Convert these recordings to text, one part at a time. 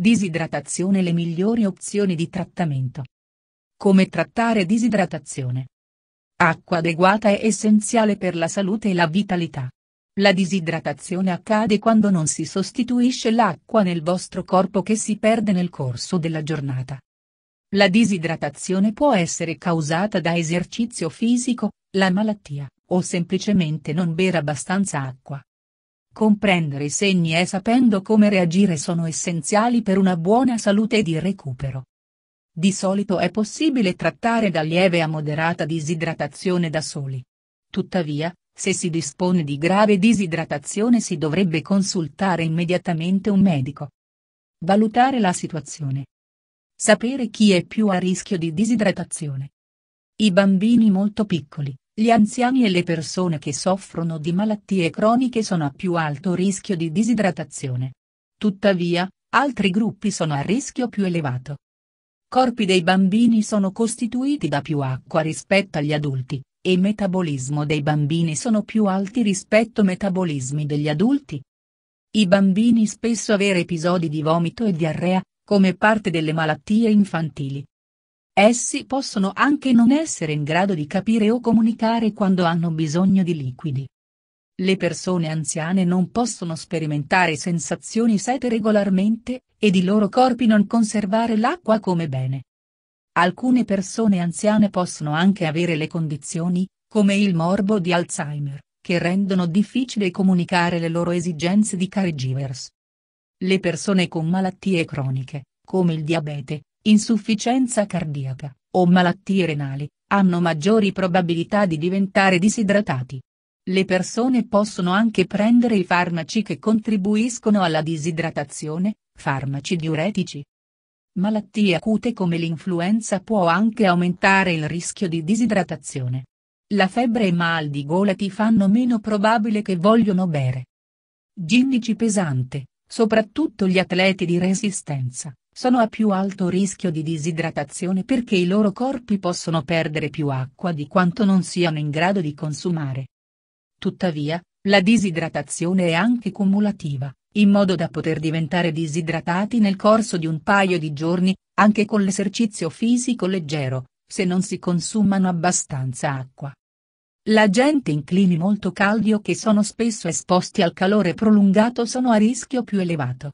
Disidratazione Le migliori opzioni di trattamento. Come trattare disidratazione? Acqua adeguata è essenziale per la salute e la vitalità. La disidratazione accade quando non si sostituisce l'acqua nel vostro corpo che si perde nel corso della giornata. La disidratazione può essere causata da esercizio fisico, la malattia, o semplicemente non bere abbastanza acqua. Comprendere i segni e sapendo come reagire sono essenziali per una buona salute di recupero. Di solito è possibile trattare da lieve a moderata disidratazione da soli. Tuttavia, se si dispone di grave disidratazione si dovrebbe consultare immediatamente un medico. Valutare la situazione. Sapere chi è più a rischio di disidratazione. I bambini molto piccoli, gli anziani e le persone che soffrono di malattie croniche sono a più alto rischio di disidratazione. Tuttavia, altri gruppi sono a rischio più elevato. Corpi dei bambini sono costituiti da più acqua rispetto agli adulti, e metabolismo dei bambini sono più alti rispetto ai metabolismi degli adulti. I bambini spesso avere episodi di vomito e diarrea, come parte delle malattie infantili. Essi possono anche non essere in grado di capire o comunicare quando hanno bisogno di liquidi. Le persone anziane non possono sperimentare sensazioni sete regolarmente, ed i loro corpi non conservare l'acqua come bene. Alcune persone anziane possono anche avere le condizioni, come il morbo di Alzheimer, che rendono difficile comunicare le loro esigenze di caregivers. Le persone con malattie croniche, come il diabete, insufficienza cardiaca, o malattie renali, hanno maggiori probabilità di diventare disidratati. Le persone possono anche prendere i farmaci che contribuiscono alla disidratazione, farmaci diuretici. Malattie acute come l'influenza può anche aumentare il rischio di disidratazione. La febbre e mal di gola ti fanno meno probabile che vogliono bere. Ginnici pesante, soprattutto gli atleti di resistenza, sono a più alto rischio di disidratazione perché i loro corpi possono perdere più acqua di quanto non siano in grado di consumare. Tuttavia, la disidratazione è anche cumulativa, in modo da poter diventare disidratati nel corso di un paio di giorni, anche con l'esercizio fisico leggero, se non si consumano abbastanza acqua. La gente in climi molto caldi o che sono spesso esposti al calore prolungato sono a rischio più elevato.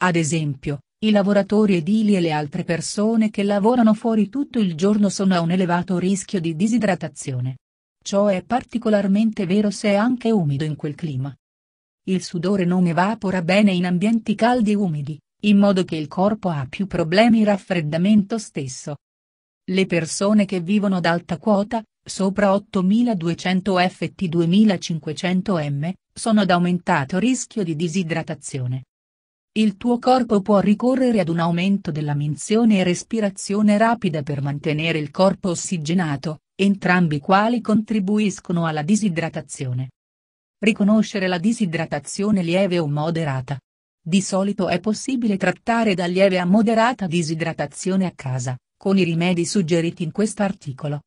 Ad esempio, i lavoratori edili e le altre persone che lavorano fuori tutto il giorno sono a un elevato rischio di disidratazione. Ciò è particolarmente vero se è anche umido in quel clima. Il sudore non evapora bene in ambienti caldi e umidi, in modo che il corpo ha più problemi raffreddamento stesso. Le persone che vivono ad alta quota, sopra 8200 ft 2500 m, sono ad aumentato rischio di disidratazione. Il tuo corpo può ricorrere ad un aumento della minzione e respirazione rapida per mantenere il corpo ossigenato, entrambi quali contribuiscono alla disidratazione. Riconoscere la disidratazione lieve o moderata. Di solito è possibile trattare da lieve a moderata disidratazione a casa, con i rimedi suggeriti in questo articolo.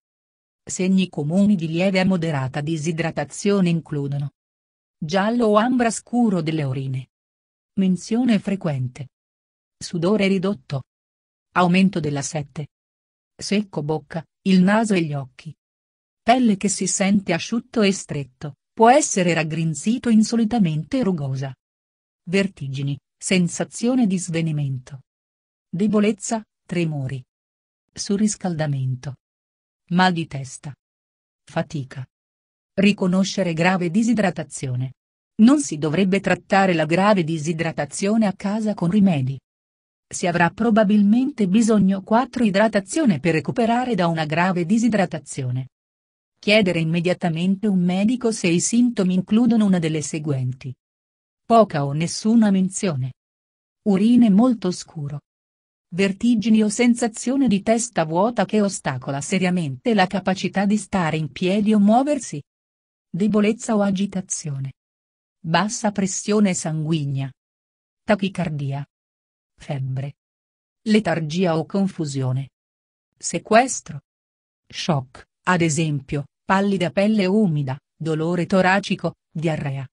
Segni comuni di lieve a moderata disidratazione includono giallo o ambra scuro delle urine, Menzione frequente. Sudore ridotto. Aumento della sette. Secco bocca, il naso e gli occhi. Pelle che si sente asciutto e stretto, può essere raggrinzito insolitamente rugosa. Vertigini, sensazione di svenimento. Debolezza, tremori. Surriscaldamento. Mal di testa. Fatica. Riconoscere grave disidratazione. Non si dovrebbe trattare la grave disidratazione a casa con rimedi. Si avrà probabilmente bisogno 4 idratazione per recuperare da una grave disidratazione. Chiedere immediatamente un medico se i sintomi includono una delle seguenti. Poca o nessuna menzione. Urine molto scuro. Vertigini o sensazione di testa vuota che ostacola seriamente la capacità di stare in piedi o muoversi. Debolezza o agitazione Bassa pressione sanguigna. Tachicardia. Febbre. Letargia o confusione. Sequestro. Shock, ad esempio, pallida pelle umida, dolore toracico, diarrea.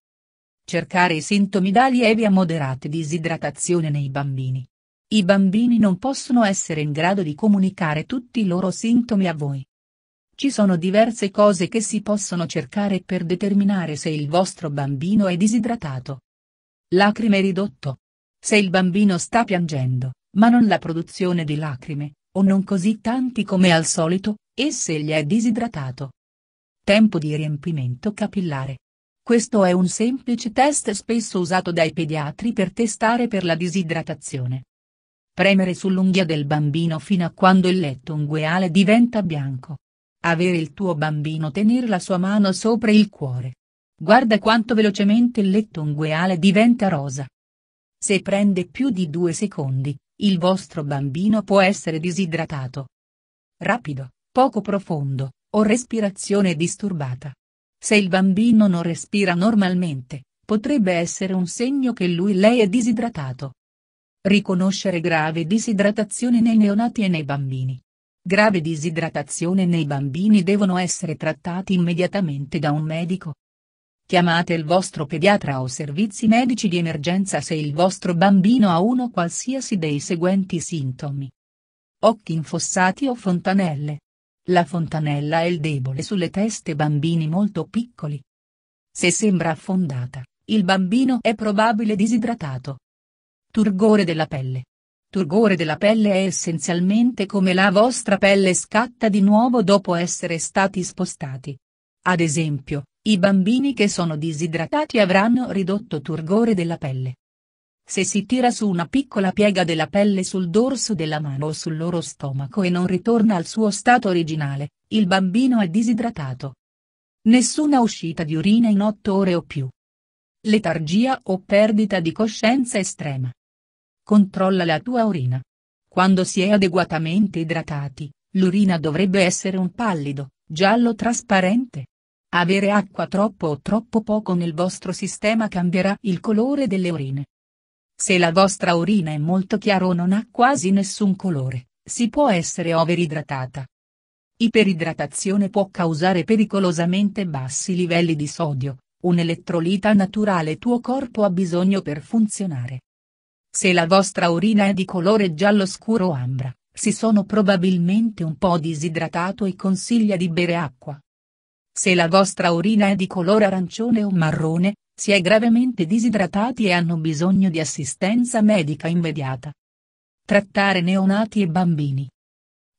Cercare i sintomi da lievi a moderate disidratazione nei bambini. I bambini non possono essere in grado di comunicare tutti i loro sintomi a voi. Ci sono diverse cose che si possono cercare per determinare se il vostro bambino è disidratato. Lacrime ridotto. Se il bambino sta piangendo, ma non la produzione di lacrime, o non così tanti come al solito, e se gli è disidratato. Tempo di riempimento capillare. Questo è un semplice test spesso usato dai pediatri per testare per la disidratazione. Premere sull'unghia del bambino fino a quando il letto ungueale diventa bianco. Avere il tuo bambino tenere la sua mano sopra il cuore. Guarda quanto velocemente il letto ungueale diventa rosa. Se prende più di due secondi, il vostro bambino può essere disidratato. Rapido, poco profondo, o respirazione disturbata. Se il bambino non respira normalmente, potrebbe essere un segno che lui-lei è disidratato. Riconoscere grave disidratazione nei neonati e nei bambini. Grave disidratazione nei bambini devono essere trattati immediatamente da un medico. Chiamate il vostro pediatra o servizi medici di emergenza se il vostro bambino ha uno qualsiasi dei seguenti sintomi. Occhi infossati o fontanelle. La fontanella è il debole sulle teste bambini molto piccoli. Se sembra affondata, il bambino è probabile disidratato. Turgore della pelle turgore della pelle è essenzialmente come la vostra pelle scatta di nuovo dopo essere stati spostati. Ad esempio, i bambini che sono disidratati avranno ridotto turgore della pelle. Se si tira su una piccola piega della pelle sul dorso della mano o sul loro stomaco e non ritorna al suo stato originale, il bambino è disidratato. Nessuna uscita di urina in otto ore o più. Letargia o perdita di coscienza estrema. Controlla la tua urina. Quando si è adeguatamente idratati, l'urina dovrebbe essere un pallido, giallo trasparente. Avere acqua troppo o troppo poco nel vostro sistema cambierà il colore delle urine. Se la vostra urina è molto chiara o non ha quasi nessun colore, si può essere overidratata. Iperidratazione può causare pericolosamente bassi livelli di sodio, un elettrolita naturale tuo corpo ha bisogno per funzionare. Se la vostra urina è di colore giallo scuro o ambra, si sono probabilmente un po' disidratato e consiglia di bere acqua. Se la vostra urina è di colore arancione o marrone, si è gravemente disidratati e hanno bisogno di assistenza medica immediata. Trattare neonati e bambini.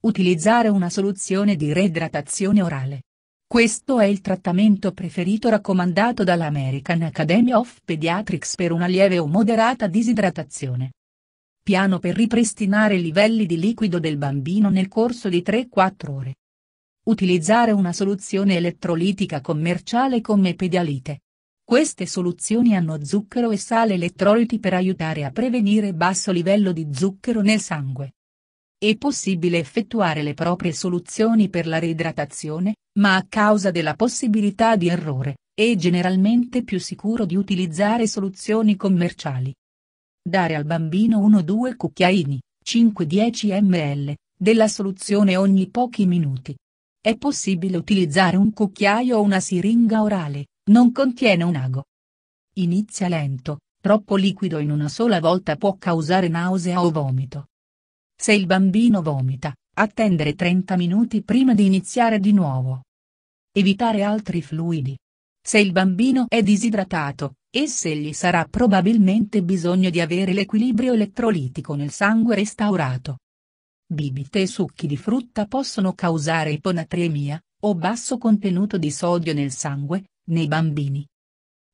Utilizzare una soluzione di reidratazione orale, questo è il trattamento preferito raccomandato dall'American Academy of Pediatrics per una lieve o moderata disidratazione. Piano per ripristinare i livelli di liquido del bambino nel corso di 3-4 ore. Utilizzare una soluzione elettrolitica commerciale come pedialite. Queste soluzioni hanno zucchero e sale elettroliti per aiutare a prevenire basso livello di zucchero nel sangue. È possibile effettuare le proprie soluzioni per la reidratazione, ma a causa della possibilità di errore, è generalmente più sicuro di utilizzare soluzioni commerciali. Dare al bambino 1-2 cucchiaini, 5-10 ml, della soluzione ogni pochi minuti. È possibile utilizzare un cucchiaio o una siringa orale, non contiene un ago. Inizia lento, troppo liquido in una sola volta può causare nausea o vomito. Se il bambino vomita, attendere 30 minuti prima di iniziare di nuovo. Evitare altri fluidi. Se il bambino è disidratato, gli sarà probabilmente bisogno di avere l'equilibrio elettrolitico nel sangue restaurato. Bibite e succhi di frutta possono causare iponatremia, o basso contenuto di sodio nel sangue, nei bambini.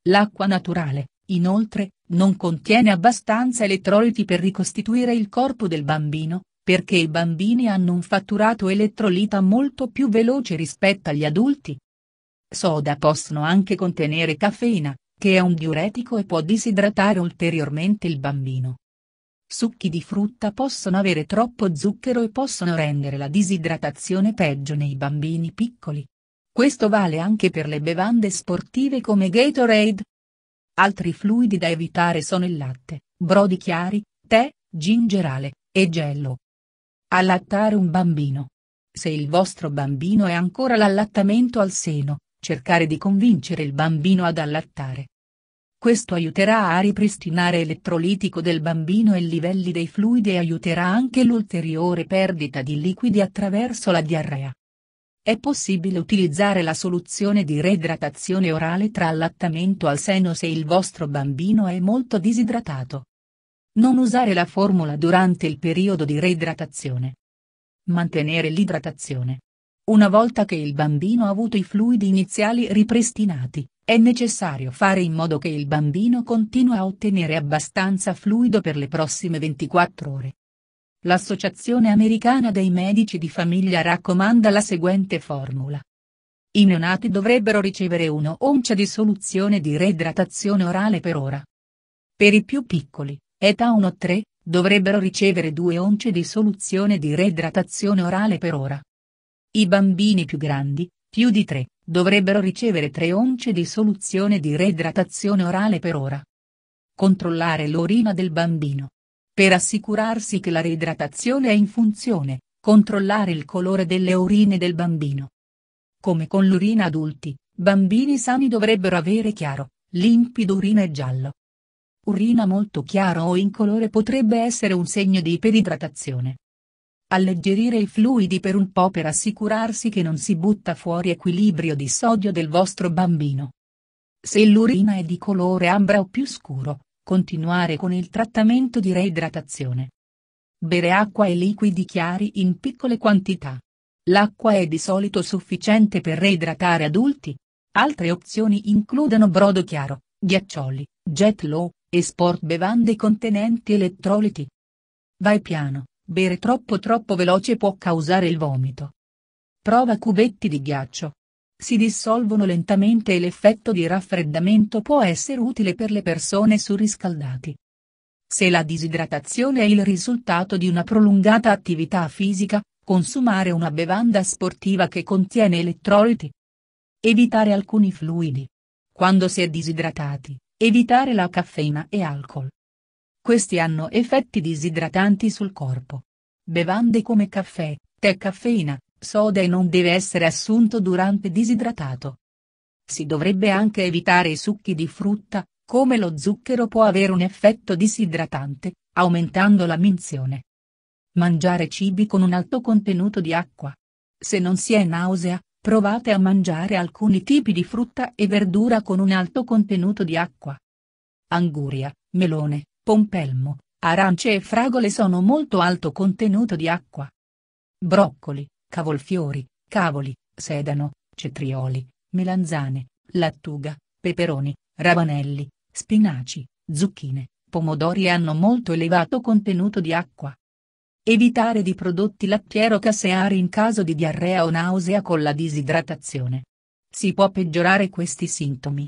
L'acqua naturale, Inoltre, non contiene abbastanza elettroliti per ricostituire il corpo del bambino, perché i bambini hanno un fatturato elettrolita molto più veloce rispetto agli adulti. Soda possono anche contenere caffeina, che è un diuretico e può disidratare ulteriormente il bambino. Succhi di frutta possono avere troppo zucchero e possono rendere la disidratazione peggio nei bambini piccoli. Questo vale anche per le bevande sportive come Gatorade, Altri fluidi da evitare sono il latte, brodi chiari, tè, gingerale, e gello. Allattare un bambino. Se il vostro bambino è ancora l'allattamento al seno, cercare di convincere il bambino ad allattare. Questo aiuterà a ripristinare elettrolitico del bambino e livelli dei fluidi e aiuterà anche l'ulteriore perdita di liquidi attraverso la diarrea. È possibile utilizzare la soluzione di reidratazione orale tra allattamento al seno se il vostro bambino è molto disidratato. Non usare la formula durante il periodo di reidratazione. Mantenere l'idratazione. Una volta che il bambino ha avuto i fluidi iniziali ripristinati, è necessario fare in modo che il bambino continua a ottenere abbastanza fluido per le prossime 24 ore. L'Associazione Americana dei Medici di Famiglia raccomanda la seguente formula. I neonati dovrebbero ricevere 1 oncia di soluzione di reidratazione orale per ora. Per i più piccoli, età 1-3, dovrebbero ricevere 2 once di soluzione di reidratazione orale per ora. I bambini più grandi, più di 3, dovrebbero ricevere 3 once di soluzione di reidratazione orale per ora. Controllare l'orina del bambino per assicurarsi che la reidratazione è in funzione, controllare il colore delle urine del bambino. Come con l'urina adulti, bambini sani dovrebbero avere chiaro, limpido urina e giallo. Urina molto chiara o incolore potrebbe essere un segno di iperidratazione. Alleggerire i fluidi per un po' per assicurarsi che non si butta fuori equilibrio di sodio del vostro bambino. Se l'urina è di colore ambra o più scuro, Continuare con il trattamento di reidratazione. Bere acqua e liquidi chiari in piccole quantità. L'acqua è di solito sufficiente per reidratare adulti. Altre opzioni includono brodo chiaro, ghiaccioli, jet low, e sport bevande contenenti elettroliti. Vai piano, bere troppo troppo veloce può causare il vomito. Prova cubetti di ghiaccio, si dissolvono lentamente e l'effetto di raffreddamento può essere utile per le persone surriscaldati. Se la disidratazione è il risultato di una prolungata attività fisica, consumare una bevanda sportiva che contiene elettroliti. Evitare alcuni fluidi. Quando si è disidratati, evitare la caffeina e alcol. Questi hanno effetti disidratanti sul corpo. Bevande come caffè, tè caffeina, Soda e non deve essere assunto durante disidratato. Si dovrebbe anche evitare i succhi di frutta, come lo zucchero può avere un effetto disidratante, aumentando la minzione. Mangiare cibi con un alto contenuto di acqua. Se non si è nausea, provate a mangiare alcuni tipi di frutta e verdura con un alto contenuto di acqua. Anguria, melone, pompelmo, arance e fragole sono molto alto contenuto di acqua. Broccoli, cavolfiori, cavoli, sedano, cetrioli, melanzane, lattuga, peperoni, ravanelli, spinaci, zucchine, pomodori hanno molto elevato contenuto di acqua. Evitare di prodotti lattiero-caseari in caso di diarrea o nausea con la disidratazione. Si può peggiorare questi sintomi